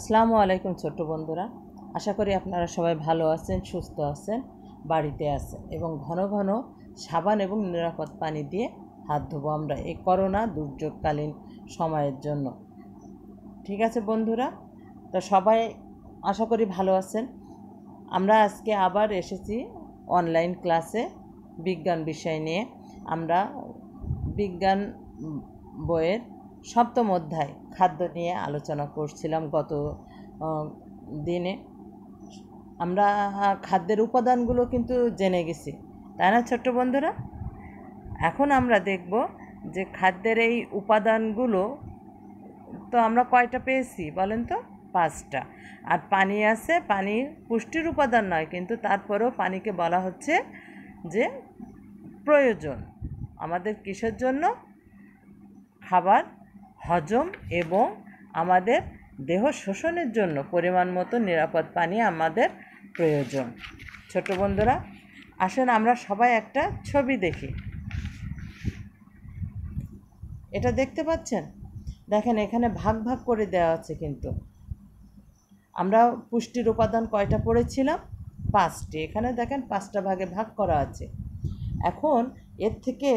আসসালামু আলাইকুম ছোট্ট বন্ধুরা আশা করি আপনারা সবাই ভালো আছেন সুস্থ আছেন বাড়িতে আছেন এবং ঘন ঘন সাবান এবং নিরাপদ পানি দিয়ে হাত ধোবো আমরা এই করোনা দুর্যোগকালীন সময়ের জন্য ঠিক আছে বন্ধুরা তো সবাই আশা করি ভালো আছেন আমরা আজকে আবার এসেছি অনলাইন ক্লাসে বিজ্ঞান বিষয় নিয়ে আমরা বিজ্ঞান বইয়ের সপ্তম অধ্যায় খাদ্য নিয়ে আলোচনা করছিলাম গত দিনে আমরা খাদ্যের উপাদানগুলো কিন্তু জেনে গেছি তাই না ছোট্ট বন্ধুরা এখন আমরা দেখব যে খাদ্যের এই উপাদানগুলো তো আমরা কয়টা পেয়েছি বলেন তো পাঁচটা আর পানি আছে পানি পুষ্টির উপাদান নয় কিন্তু তারপরেও পানিকে বলা হচ্ছে যে প্রয়োজন আমাদের কিসের জন্য খাবার হজম এবং আমাদের দেহ শোষণের জন্য পরিমাণ মতো নিরাপদ পানি আমাদের প্রয়োজন ছোট বন্ধুরা আসেন আমরা সবাই একটা ছবি দেখি এটা দেখতে পাচ্ছেন দেখেন এখানে ভাগ ভাগ করে দেওয়া আছে কিন্তু আমরা পুষ্টির উপাদান কয়টা পড়েছিলাম পাঁচটি এখানে দেখেন পাঁচটা ভাগে ভাগ করা আছে এখন এর থেকে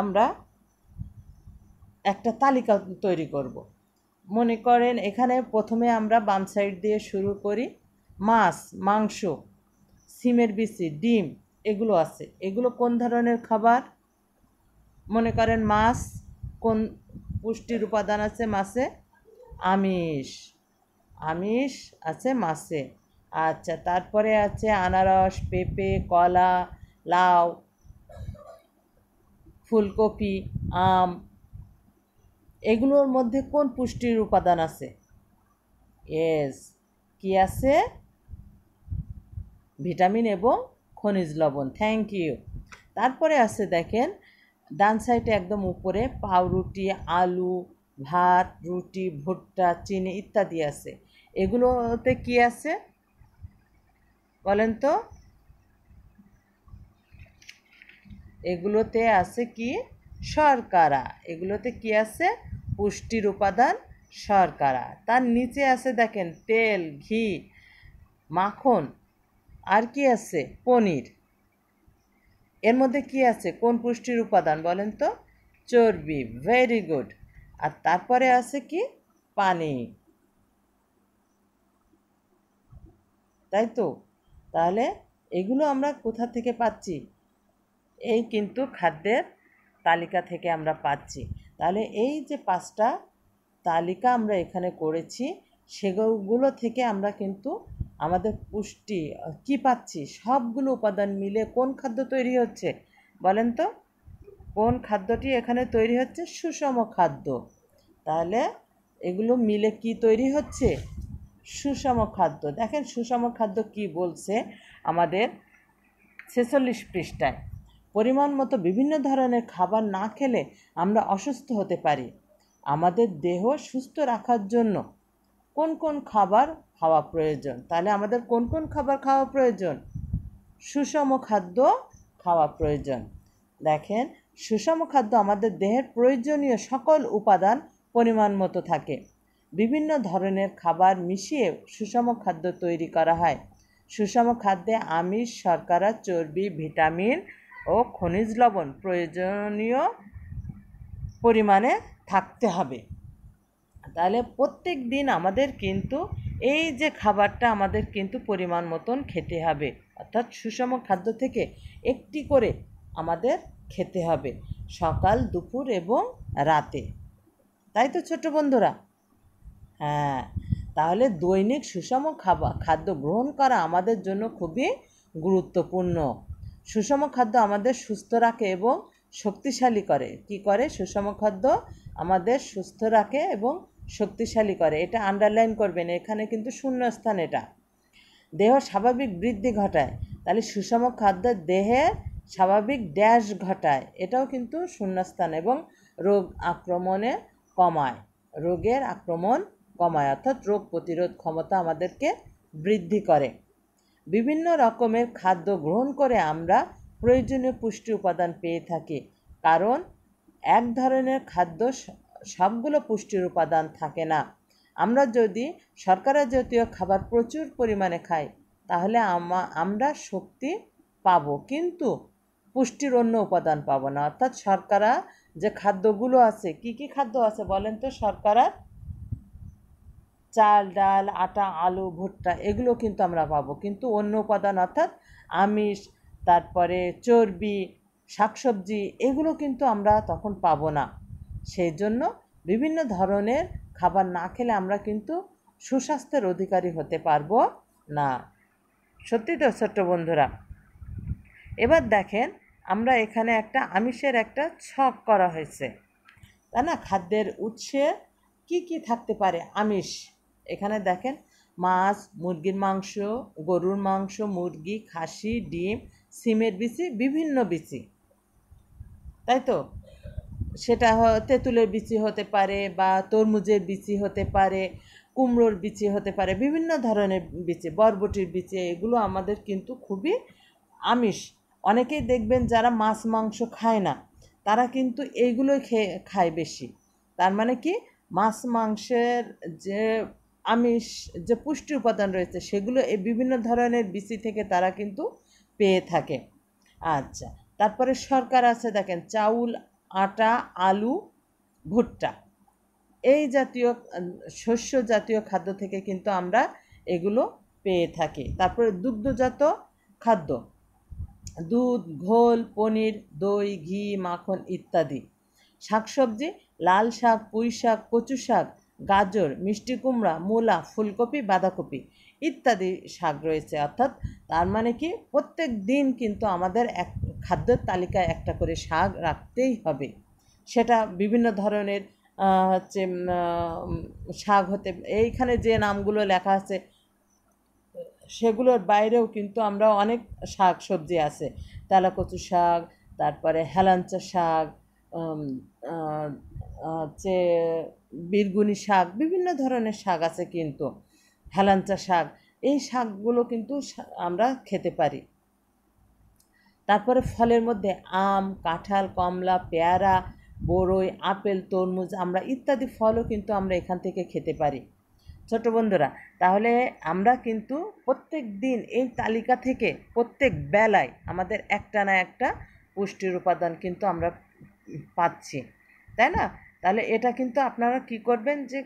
আমরা একটা তালিকা তৈরি করব। মনে করেন এখানে প্রথমে আমরা বাম সাইড দিয়ে শুরু করি মাছ মাংস সিমের বিচি ডিম এগুলো আছে এগুলো কোন ধরনের খাবার মনে করেন মাছ কোন পুষ্টির উপাদান আছে মাছে আমিষ আমিষ আছে মাছে আচ্ছা তারপরে আছে আনারস পেঁপে কলা লাউ ফুলকপি আম এগুলোর মধ্যে কোন পুষ্টির উপাদান আছে এস কি আছে ভিটামিন এবং খনিজ লবণ থ্যাংক ইউ তারপরে আছে দেখেন ডান সাইডে একদম উপরে পাউরুটি আলু ভাত রুটি ভুট্টা চিনি ইত্যাদি আছে এগুলোতে কি আছে বলেন তো এগুলোতে আছে কি শর্করা এগুলোতে কি আছে পুষ্টির উপাদান শর্করা তার নিচে আছে দেখেন তেল ঘি মাখন আর কি আছে পনির এর মধ্যে কি আছে কোন পুষ্টির উপাদান বলেন তো চর্বি ভেরি গুড আর তারপরে আছে কি পানি তাই তো তাহলে এগুলো আমরা কোথা থেকে পাচ্ছি এই কিন্তু খাদ্যের তালিকা থেকে আমরা পাচ্ছি তাহলে এই যে পাঁচটা তালিকা আমরা এখানে করেছি সেগুলো থেকে আমরা কিন্তু আমাদের পুষ্টি কি পাচ্ছি সবগুলো উপাদান মিলে কোন খাদ্য তৈরি হচ্ছে বলেন তো কোন খাদ্যটি এখানে তৈরি হচ্ছে সুষম খাদ্য তাহলে এগুলো মিলে কি তৈরি হচ্ছে সুষম খাদ্য দেখেন সুষম খাদ্য কি বলছে আমাদের ছেচল্লিশ পৃষ্ঠায় পরিমাণ মতো বিভিন্ন ধরনের খাবার না খেলে আমরা অসুস্থ হতে পারি আমাদের দেহ সুস্থ রাখার জন্য কোন কোন খাবার খাওয়া প্রয়োজন তাহলে আমাদের কোন কোন খাবার খাওয়া প্রয়োজন সুষম খাদ্য খাওয়া প্রয়োজন দেখেন সুষম খাদ্য আমাদের দেহের প্রয়োজনীয় সকল উপাদান পরিমাণ মতো থাকে বিভিন্ন ধরনের খাবার মিশিয়ে সুষম খাদ্য তৈরি করা হয় সুষম খাদ্যে আমিষ শর্করা চর্বি ভিটামিন ও খনিজ লবণ প্রয়োজনীয় পরিমাণে থাকতে হবে তাহলে প্রত্যেক দিন আমাদের কিন্তু এই যে খাবারটা আমাদের কিন্তু পরিমাণ মতন খেতে হবে অর্থাৎ সুষম খাদ্য থেকে একটি করে আমাদের খেতে হবে সকাল দুপুর এবং রাতে তাই তো ছোট বন্ধুরা হ্যাঁ তাহলে দৈনিক সুষম খাবার খাদ্য গ্রহণ করা আমাদের জন্য খুবই গুরুত্বপূর্ণ সুষম খাদ্য আমাদের সুস্থ রাখে এবং শক্তিশালী করে কি করে সুষম খাদ্য আমাদের সুস্থ রাখে এবং শক্তিশালী করে এটা আন্ডারলাইন করবেন এখানে কিন্তু শূন্যস্থান এটা দেহ স্বাভাবিক বৃদ্ধি ঘটায় তাহলে সুষম খাদ্য দেহের স্বাভাবিক ড্যাশ ঘটায় এটাও কিন্তু শূন্যস্থান এবং রোগ আক্রমণে কমায় রোগের আক্রমণ কমায় অর্থাৎ রোগ প্রতিরোধ ক্ষমতা আমাদেরকে বৃদ্ধি করে বিভিন্ন রকমের খাদ্য গ্রহণ করে আমরা প্রয়োজনীয় পুষ্টি উপাদান পেয়ে থাকি কারণ এক ধরনের খাদ্য সবগুলো পুষ্টির উপাদান থাকে না আমরা যদি সরকারের জাতীয় খাবার প্রচুর পরিমাণে খাই তাহলে আমরা শক্তি পাব কিন্তু পুষ্টির অন্য উপাদান পাবো না অর্থাৎ সরকারা যে খাদ্যগুলো আছে কি কি খাদ্য আছে বলেন তো শর্করার চাল ডাল আটা আলু ভুট্টা এগুলো কিন্তু আমরা পাবো কিন্তু অন্য উপাদান অর্থাৎ আমিষ তারপরে চর্বি শাকসবজি এগুলো কিন্তু আমরা তখন পাবো না সেই জন্য বিভিন্ন ধরনের খাবার না খেলে আমরা কিন্তু সুস্বাস্থ্যের অধিকারী হতে পারবো না সত্যি তো ছোট্ট বন্ধুরা এবার দেখেন আমরা এখানে একটা আমিষের একটা ছক করা হয়েছে তাই না খাদ্যের উৎসে কি কি থাকতে পারে আমিষ এখানে দেখেন মাছ মুরগির মাংস গরুর মাংস মুরগি খাসি ডিম সিমের বিচি বিভিন্ন বিচি তাই তো সেটা তেঁতুলের বিচি হতে পারে বা তরমুজের বিচি হতে পারে কুমড়োর বিচি হতে পারে বিভিন্ন ধরনের বিচি বরবটির বিচি এগুলো আমাদের কিন্তু খুবই আমিষ অনেকেই দেখবেন যারা মাছ মাংস খায় না তারা কিন্তু এইগুলোই খেয়ে খায় বেশি তার মানে কি মাছ মাংসের যে আমিষ যে পুষ্টি উপাদান রয়েছে সেগুলো এই বিভিন্ন ধরনের বিসি থেকে তারা কিন্তু পেয়ে থাকে আচ্ছা তারপরে সরকার আছে দেখেন চাউল আটা আলু ভুট্টা এই জাতীয় শস্য জাতীয় খাদ্য থেকে কিন্তু আমরা এগুলো পেয়ে থাকি তারপরে দুগ্ধজাত খাদ্য দুধ ঘোল পনির দই ঘি মাখন ইত্যাদি শাকসবজি লাল শাক পুঁই শাক কচু শাক গাজর মিষ্টি কুমড়া মূলা ফুলকপি বাঁধাকপি ইত্যাদি শাক রয়েছে অর্থাৎ তার মানে কি প্রত্যেক দিন কিন্তু আমাদের এক খাদ্যের তালিকায় একটা করে শাক রাখতেই হবে সেটা বিভিন্ন ধরনের হচ্ছে শাক হতে এইখানে যে নামগুলো লেখা আছে সেগুলোর বাইরেও কিন্তু আমরা অনেক শাক সবজি আছে তেলাকচু শাক তারপরে হেলাঞ্চা শাক হচ্ছে বীরগুনি শাক বিভিন্ন ধরনের শাক আছে কিন্তু হেলাঞ্চা শাক এই শাকগুলো কিন্তু আমরা খেতে পারি তারপরে ফলের মধ্যে আম কাঁঠাল কমলা পেয়ারা বড়ই আপেল তরমুজ আমরা ইত্যাদি ফলও কিন্তু আমরা এখান থেকে খেতে পারি ছোট বন্ধুরা তাহলে আমরা কিন্তু প্রত্যেক দিন এই তালিকা থেকে প্রত্যেক বেলায় আমাদের একটা না একটা পুষ্টির উপাদান কিন্তু আমরা পাচ্ছি তাই না তাহলে এটা কিন্তু আপনারা কি করবেন যে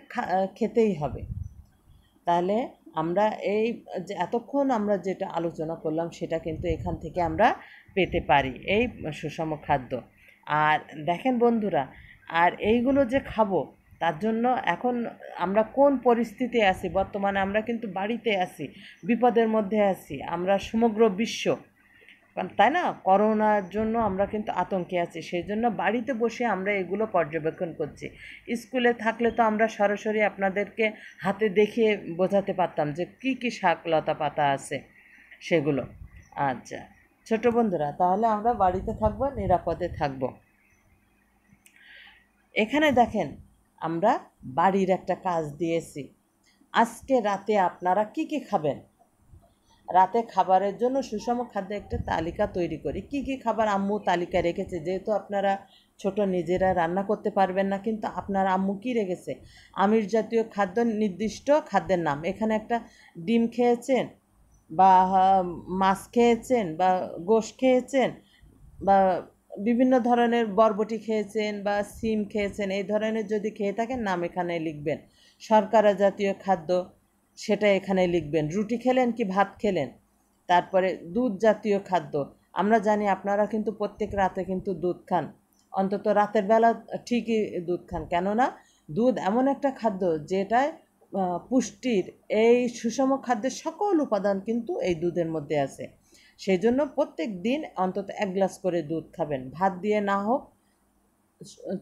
খেতেই হবে তাহলে আমরা এই যে এতক্ষণ আমরা যেটা আলোচনা করলাম সেটা কিন্তু এখান থেকে আমরা পেতে পারি এই সুষম খাদ্য আর দেখেন বন্ধুরা আর এইগুলো যে খাবো তার জন্য এখন আমরা কোন পরিস্থিতি আছি বর্তমানে আমরা কিন্তু বাড়িতে আছি বিপদের মধ্যে আছি আমরা সমগ্র বিশ্ব কারণ তাই না করোনার জন্য আমরা কিন্তু আতঙ্কে আছি সেই জন্য বাড়িতে বসে আমরা এগুলো পর্যবেক্ষণ করছি স্কুলে থাকলে তো আমরা সরাসরি আপনাদেরকে হাতে দেখিয়ে বোঝাতে পারতাম যে কি কি শাক লতা পাতা আছে সেগুলো আচ্ছা ছোট বন্ধুরা তাহলে আমরা বাড়িতে থাকবো নিরাপদে থাকব এখানে দেখেন আমরা বাড়ির একটা কাজ দিয়েছি আজকে রাতে আপনারা কি কি খাবেন রাতে খাবারের জন্য সুষম খাদ্য একটা তালিকা তৈরি করি কি কি খাবার আম্মু তালিকা রেখেছে যেহেতু আপনারা ছোট নিজেরা রান্না করতে পারবেন না কিন্তু আপনার আম্মু কি রেখেছে আমিষ জাতীয় খাদ্য নির্দিষ্ট খাদ্যের নাম এখানে একটা ডিম খেয়েছেন বা মাছ খেয়েছেন বা গোশ খেয়েছেন বা বিভিন্ন ধরনের বরবটি খেয়েছেন বা সিম খেয়েছেন এই ধরনের যদি খেয়ে থাকেন নাম এখানে লিখবেন শর্করা জাতীয় খাদ্য সেটা এখানে লিখবেন রুটি খেলেন কি ভাত খেলেন তারপরে দুধ জাতীয় খাদ্য আমরা জানি আপনারা কিন্তু প্রত্যেক রাতে কিন্তু দুধ খান অন্তত রাতের বেলা ঠিকই দুধ খান কেননা দুধ এমন একটা খাদ্য যেটায় পুষ্টির এই সুষম খাদ্যের সকল উপাদান কিন্তু এই দুধের মধ্যে আছে সেই জন্য প্রত্যেক দিন অন্তত এক গ্লাস করে দুধ খাবেন ভাত দিয়ে না হোক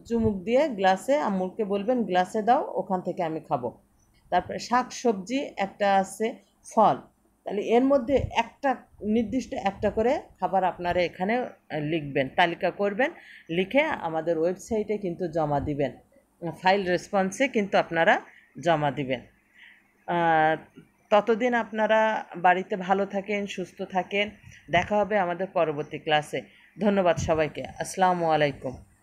চুমুক দিয়ে গ্লাসে আমুলকে বলবেন গ্লাসে দাও ওখান থেকে আমি খাবো তারপরে শাক সবজি একটা আছে ফল তাহলে এর মধ্যে একটা নির্দিষ্ট একটা করে খাবার আপনারা এখানে লিখবেন তালিকা করবেন লিখে আমাদের ওয়েবসাইটে কিন্তু জমা দিবেন ফাইল রেসপন্সে কিন্তু আপনারা জমা দিবেন ততদিন আপনারা বাড়িতে ভালো থাকেন সুস্থ থাকেন দেখা হবে আমাদের পরবর্তী ক্লাসে ধন্যবাদ সবাইকে আসসালামু আলাইকুম